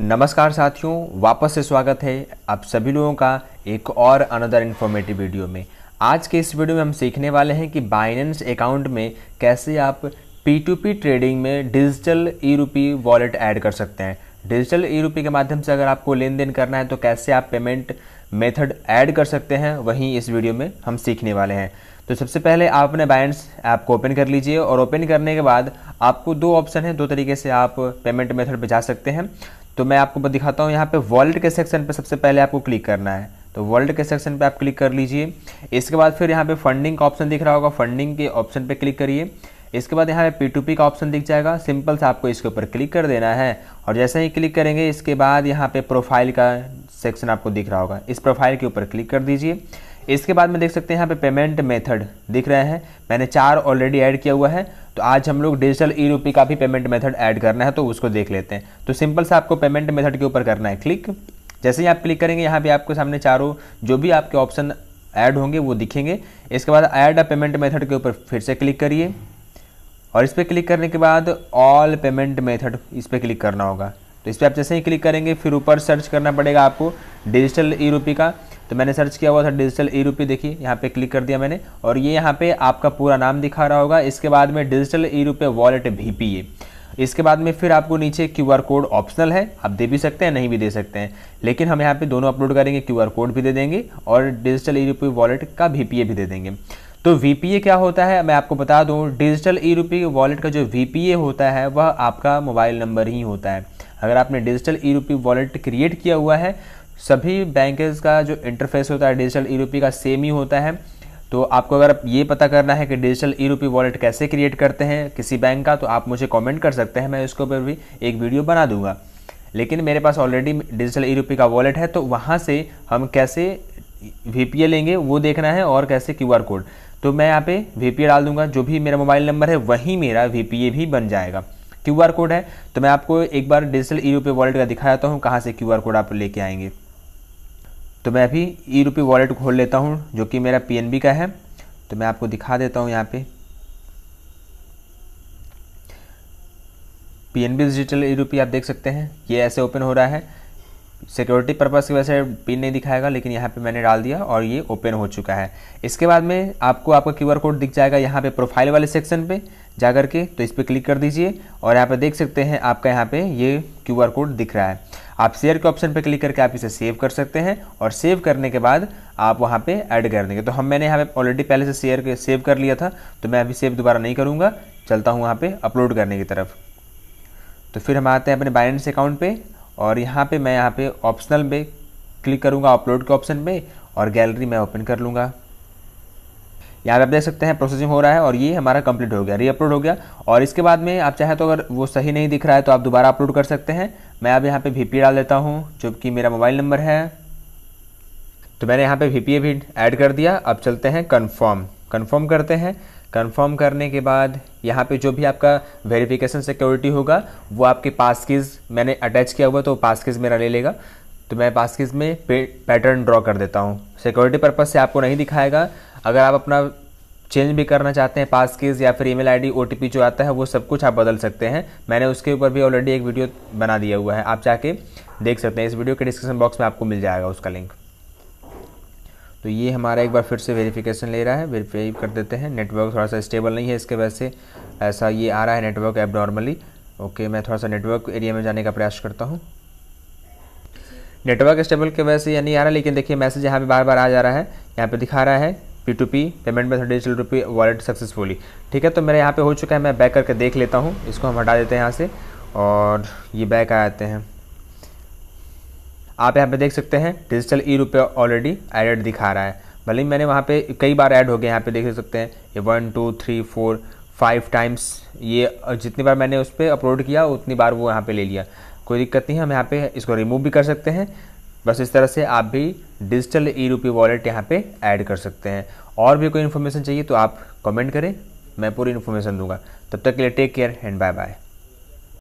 नमस्कार साथियों वापस से स्वागत है आप सभी लोगों का एक और अनदर इन्फॉर्मेटिव वीडियो में आज के इस वीडियो में हम सीखने वाले हैं कि बाइनेंस अकाउंट में कैसे आप पी टू पी ट्रेडिंग में digital e rupee wallet add कर सकते हैं डिजिटल ई रूपी के माध्यम से अगर आपको लेन देन करना है तो कैसे आप पेमेंट मेथड ऐड कर सकते हैं वहीं इस वीडियो में हम सीखने वाले हैं तो सबसे पहले आप अपने बाइनेंस ऐप को ओपन कर लीजिए और ओपन करने के बाद आपको दो ऑप्शन है दो तरीके से आप पेमेंट मेथड पर जा सकते हैं तो मैं आपको दिखाता हूँ यहाँ पे वॉलेट के सेक्शन पे सबसे पहले आपको क्लिक करना है तो वर्ल्ड के सेक्शन पे आप क्लिक कर लीजिए इसके बाद फिर यहाँ पे फंडिंग का ऑप्शन दिख रहा होगा फंडिंग के ऑप्शन पे क्लिक करिए इसके बाद यहाँ पे पी टू पी का ऑप्शन दिख जाएगा सिंपल से आपको इसके ऊपर क्लिक कर देना है और जैसे ही क्लिक करेंगे इसके बाद यहाँ पे प्रोफाइल का सेक्शन आपको दिख रहा होगा इस प्रोफाइल के ऊपर क्लिक कर दीजिए इसके बाद में देख सकते हैं यहाँ पे पेमेंट मेथड दिख रहे हैं मैंने चार ऑलरेडी ऐड किया हुआ है तो आज हम लोग डिजिटल ई रूपी का भी पेमेंट मेथड ऐड करना है तो उसको देख लेते हैं तो सिंपल से आपको पेमेंट मेथड के ऊपर करना है क्लिक जैसे ही आप क्लिक करेंगे यहाँ भी आपके सामने चारों जो भी आपके ऑप्शन ऐड होंगे वो दिखेंगे इसके बाद ऐड अ पेमेंट मेथड के ऊपर फिर से क्लिक करिए और इस पर क्लिक करने के बाद ऑल पेमेंट मेथड इस पर क्लिक करना होगा तो इस पर आप जैसे ही क्लिक करेंगे फिर ऊपर सर्च करना पड़ेगा आपको डिजिटल ई रूपी का तो मैंने सर्च किया हुआ था डिजिटल ई रूपी देखिए यहाँ पे क्लिक कर दिया मैंने और ये यहाँ पे आपका पूरा नाम दिखा रहा होगा इसके बाद में डिजिटल ई रूपे वॉलेट भी पी ए इसके बाद में फिर आपको नीचे क्यू आर कोड ऑप्शनल है आप दे भी सकते हैं नहीं भी दे सकते हैं लेकिन हम यहाँ पे दोनों अपलोड करेंगे क्यू आर कोड भी दे देंगे और डिजिटल ई रूपी वॉलेट का ए भी दे देंगे तो वी क्या होता है मैं आपको बता दूँ डिजिटल ई रूपी वॉलेट का जो वी होता है वह आपका मोबाइल नंबर ही होता है अगर आपने digital e rupee wallet create किया हुआ है सभी बैंकर्स का जो इंटरफेस होता है डिजिटल ई रूपी का सेम ही होता है तो आपको अगर ये पता करना है कि डिजिटल ई रूपी वॉलेट कैसे क्रिएट करते हैं किसी बैंक का तो आप मुझे कमेंट कर सकते हैं मैं उसके ऊपर भी एक वीडियो बना दूंगा लेकिन मेरे पास ऑलरेडी डिजिटल ई रूपी का वॉलेट है तो वहाँ से हम कैसे वी लेंगे वो देखना है और कैसे क्यू कोड तो मैं यहाँ पे वी डाल दूंगा जो भी मेरा मोबाइल नंबर है वहीं मेरा वी भी बन जाएगा क्यू आर कोड है तो मैं आपको एक बार डिजिटल ई रुपये वॉलेट का दिखा देता हूँ कहाँ से क्यू आर कोड आप लेके आएंगे तो मैं अभी ई रुपये वॉलेट खोल लेता हूँ जो कि मेरा पी का है तो मैं आपको दिखा देता हूँ यहाँ पे पी डिजिटल ई रुपये आप देख सकते हैं ये ऐसे ओपन हो रहा है सिक्योरिटी पर्पज़ की वजह से पिन नहीं दिखाएगा लेकिन यहाँ पे मैंने डाल दिया और ये ओपन हो चुका है इसके बाद में आपको आपका क्यूआर कोड दिख जाएगा यहाँ पे प्रोफाइल वाले सेक्शन पे जा कर के तो इस पर क्लिक कर दीजिए और यहाँ पे देख सकते हैं आपका यहाँ पे ये क्यू आर कोड दिख रहा है आप शेयर के ऑप्शन पर क्लिक करके आप इसे सेव कर सकते हैं और सेव करने के बाद आप वहाँ पर ऐड कर देंगे तो हम मैंने यहाँ पर ऑलरेडी पहले से शेयर के सेव कर लिया था तो मैं अभी सेव दोबारा नहीं करूँगा चलता हूँ वहाँ पर अपलोड करने की तरफ तो फिर हम आते हैं अपने बाइनेंस अकाउंट पर और यहाँ पे मैं यहाँ पे ऑप्शनल में क्लिक करूँगा अपलोड के ऑप्शन में और गैलरी मैं ओपन कर लूँगा यहाँ पे आप देख सकते हैं प्रोसेसिंग हो रहा है और ये हमारा कंप्लीट हो गया रीअपलोड हो गया और इसके बाद में आप चाहें तो अगर वो सही नहीं दिख रहा है तो आप दोबारा अपलोड कर सकते हैं मैं अब यहाँ पर वी डाल देता हूँ जो कि मेरा मोबाइल नंबर है तो मैंने यहाँ पर वी भी ऐड कर दिया अब चलते हैं कन्फर्म कंफर्म करते हैं कंफर्म करने के बाद यहाँ पे जो भी आपका वेरिफिकेशन सिक्योरिटी होगा वो आपके पास कीज मैंने अटैच किया हुआ तो पास कीज मेरा ले लेगा तो मैं पास कीज में पैटर्न ड्रॉ कर देता हूँ सिक्योरिटी पर्पज़ से आपको नहीं दिखाएगा अगर आप अपना चेंज भी करना चाहते हैं पास कीज या फिर ईमेल आईडी ओटीपी जो आता है वो सब कुछ आप बदल सकते हैं मैंने उसके ऊपर भी ऑलरेडी एक वीडियो बना दिया हुआ है आप जाके देख सकते हैं इस वीडियो के डिस्क्रिप्शन बॉक्स में आपको मिल जाएगा उसका लिंक तो ये हमारा एक बार फिर से वेरिफिकेशन ले रहा है वेरीफाई कर देते हैं नेटवर्क थोड़ा सा स्टेबल नहीं है इसके वजह से ऐसा ये आ रहा है नेटवर्क ऐप नॉर्मली ओके मैं थोड़ा सा नेटवर्क एरिया में जाने का प्रयास करता हूँ नेटवर्क स्टेबल के वजह से ये नहीं आ रहा लेकिन देखिए मैसेज यहाँ पे बार बार आ जा रहा है यहाँ पे दिखा रहा है P to P payment method digital rupee wallet successfully ठीक है तो मेरे यहाँ पे हो चुका है मैं बैक करके देख लेता हूँ इसको हम हटा देते हैं यहाँ से और ये बैक आ जाते हैं आप यहाँ पे देख सकते हैं डिजिटल ई रुपये ऑलरेडी एडेड दिखा रहा है भले ही मैंने वहाँ पे कई बार ऐड हो गया यहाँ पे देख सकते हैं ये one two three four five times ये जितनी बार मैंने उस पर अपलोड किया उतनी बार वो यहाँ पे ले लिया कोई दिक्कत नहीं हम यहाँ पे इसको रिमूव भी कर सकते हैं बस इस तरह से आप भी डिजिटल ई रूपी वॉलेट यहाँ पे ऐड कर सकते हैं और भी कोई इन्फॉर्मेशन चाहिए तो आप कमेंट करें मैं पूरी इन्फॉर्मेशन दूंगा तब तक के लिए take care and bye bye